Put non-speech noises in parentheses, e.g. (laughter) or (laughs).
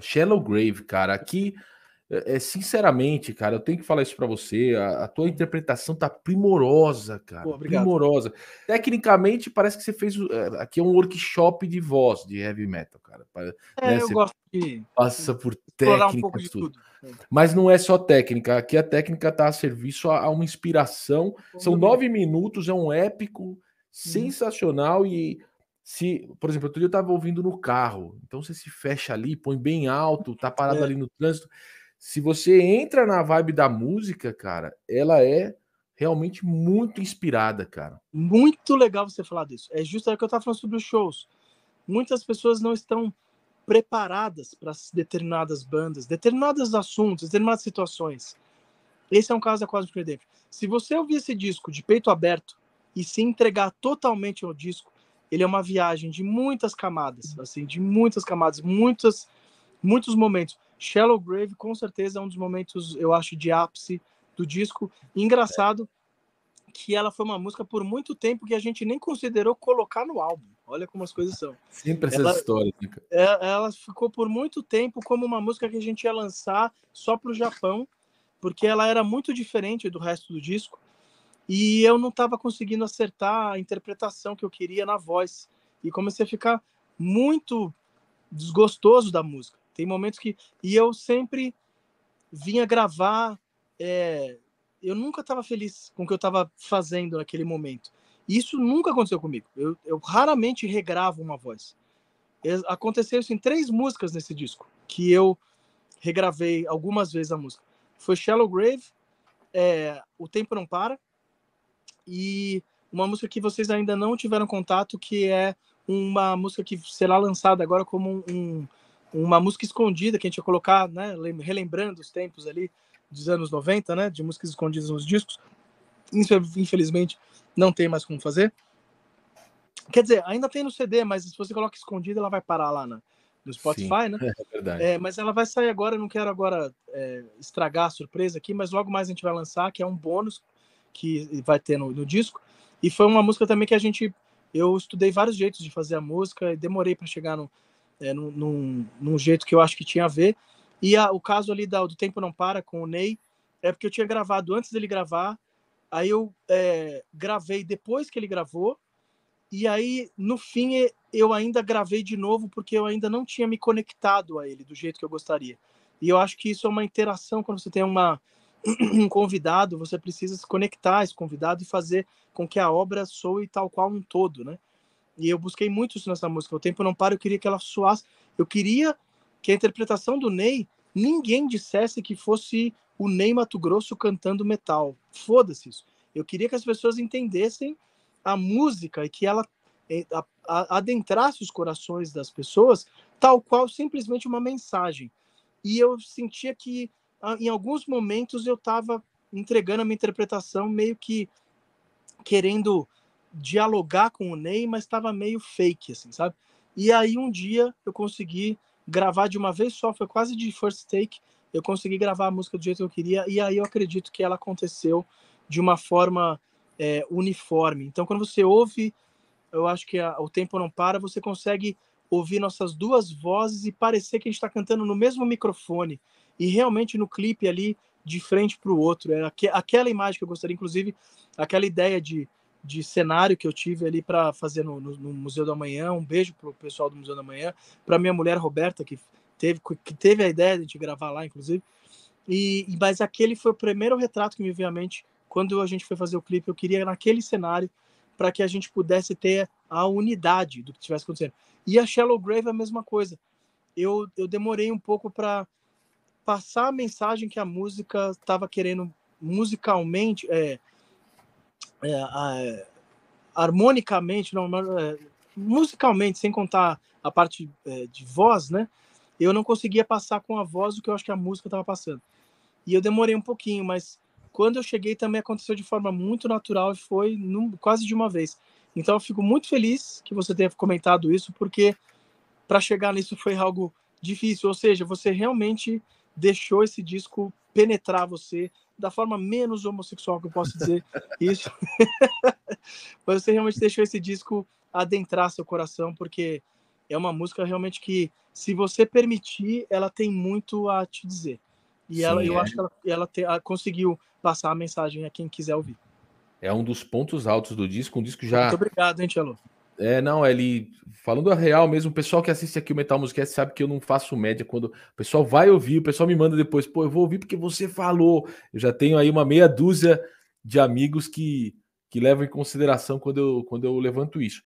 Shallow Grave, cara. Aqui, é, sinceramente, cara, eu tenho que falar isso para você. A, a, tua interpretação tá primorosa, cara. Pô, primorosa. Tecnicamente, parece que você fez. Eh, aqui é um workshop de voz de heavy metal, cara. Né, é, né? eu você gosto de. Passa por técnica. Um tudo. tudo. É. Mas não é só técnica. Aqui a técnica tá a serviço a, a uma inspiração. São nove minutos, é um épico uhum. sensacional hum. e se, por exemplo, outro dia eu estava ouvindo no carro, então você se fecha ali, põe bem alto, tá parado é. ali no trânsito. Se você entra na vibe da música, cara, ela é realmente muito inspirada, cara. Muito legal você falar disso. É justo é o que eu estava falando sobre os shows. Muitas pessoas não estão preparadas para determinadas bandas, determinados assuntos, determinadas situações. Esse é um caso da Cosmic Redemption. Se você ouvir esse disco de peito aberto e se entregar totalmente ao disco, ele é uma viagem de muitas camadas, assim, de muitas camadas, muitas, muitos momentos. Shallow Grave, com certeza, é um dos momentos, eu acho, de ápice do disco. Engraçado que ela foi uma música por muito tempo que a gente nem considerou colocar no álbum. Olha como as coisas são. Sempre essas ela, histórias. ela, né, é, ela ficou por muito tempo como uma música que a gente ia lançar só para o Japão, porque ela era muito diferente do resto do disco. E eu não estava conseguindo acertar a interpretação que eu queria na voz. E comecei a ficar muito desgostoso da música. Tem momentos que. E eu sempre vinha gravar. É... Eu nunca estava feliz com o que eu estava fazendo naquele momento. Isso nunca aconteceu comigo. Eu, eu raramente regravo uma voz. Aconteceu isso em três músicas nesse disco, que eu regravei algumas vezes a música. Foi Shallow Grave, é... O Tempo Não Para, e uma música que vocês ainda não tiveram contato, que é uma música que será lançada agora como um, uma música escondida que a gente ia colocar, né, relembrando os tempos ali dos anos 90, né, de músicas escondidas nos discos. Isso, infelizmente, não tem mais como fazer. Quer dizer, ainda tem no CD, mas se você coloca escondida, ela vai parar lá na, no Spotify, Sim, né? (laughs) É verdade. É, mas ela vai sair agora, não quero agora é, estragar a surpresa aqui, mas logo mais a gente vai lançar, que é um bônus que vai ter no, no disco. E foi uma música também que a gente. Eu estudei vários jeitos de fazer a música e demorei para chegar no, é, num, num, num, jeito que eu acho que tinha a ver. E a, o caso ali da, do Tempo Não Para com o Ney é porque eu tinha gravado antes dele gravar, aí eu é, gravei depois que ele gravou, e aí no fim eu ainda gravei de novo porque eu ainda não tinha me conectado a ele do jeito que eu gostaria. E eu acho que isso é uma interação quando você tem uma, um convidado, você precisa se conectar a esse convidado e fazer com que a obra soe tal qual um todo, né? E eu busquei muito isso nessa música. O tempo não para, eu queria que ela soasse. Eu queria que a interpretação do Ney, ninguém dissesse que fosse o Ney Mato Grosso cantando metal. Foda-se isso. Eu queria que as pessoas entendessem a música e que ela é, adentrasse os corações das pessoas, tal qual simplesmente uma mensagem. E eu sentia que ah, em alguns momentos eu estava entregando a minha interpretação meio que querendo dialogar com o Ney, mas estava meio fake, assim, sabe? E aí um dia eu consegui gravar de uma vez só, foi quase de first take, eu consegui gravar a música do jeito que eu queria, e aí eu acredito que ela aconteceu de uma forma é, uniforme. Então, quando você ouve, eu acho que a, o tempo não para, você consegue ouvir nossas duas vozes e parecer que a gente está cantando no mesmo microfone e realmente no clipe ali de frente para o outro. Era que, aquela imagem que eu gostaria, inclusive, aquela ideia de, de cenário que eu tive ali para fazer no, no, no, Museu da Manhã. Um beijo para o pessoal do Museu da Manhã, para minha mulher Roberta, que teve, que teve a ideia de gravar lá, inclusive. E, mas aquele foi o primeiro retrato que me veio à mente quando a gente foi fazer o clipe. Eu queria naquele cenário para que a gente pudesse ter a unidade do que estivesse acontecendo. E a Shallow Grave é a mesma coisa. Eu, eu demorei um pouco para passar a mensagem que a música estava querendo musicalmente, é, é, é, harmonicamente, não, é, musicalmente, sem contar a parte é, de voz, né? Eu não conseguia passar com a voz o que eu acho que a música estava passando. E eu demorei um pouquinho, mas quando eu cheguei também aconteceu de forma muito natural e foi num, quase de uma vez. Então eu fico muito feliz que você tenha comentado isso, porque para chegar nisso foi algo difícil. Ou seja, você realmente deixou esse disco penetrar você da forma menos homossexual que eu posso dizer (laughs) isso. (laughs) Mas você realmente deixou esse disco adentrar seu coração, porque é uma música realmente que, se você permitir, ela tem muito a te dizer. E Sim, ela, eu é. acho que ela, ela, te, ela, conseguiu passar a mensagem a quem quiser ouvir. É um dos pontos altos do disco, um disco já. Muito obrigado, hein, Tchelo? É, não, ele. Falando a real mesmo, o pessoal que assiste aqui o Metal Musicast sabe que eu não faço média. Quando o pessoal vai ouvir, o pessoal me manda depois, pô, eu vou ouvir porque você falou. Eu já tenho aí uma meia dúzia de amigos que, que levam em consideração quando eu, quando eu levanto isso.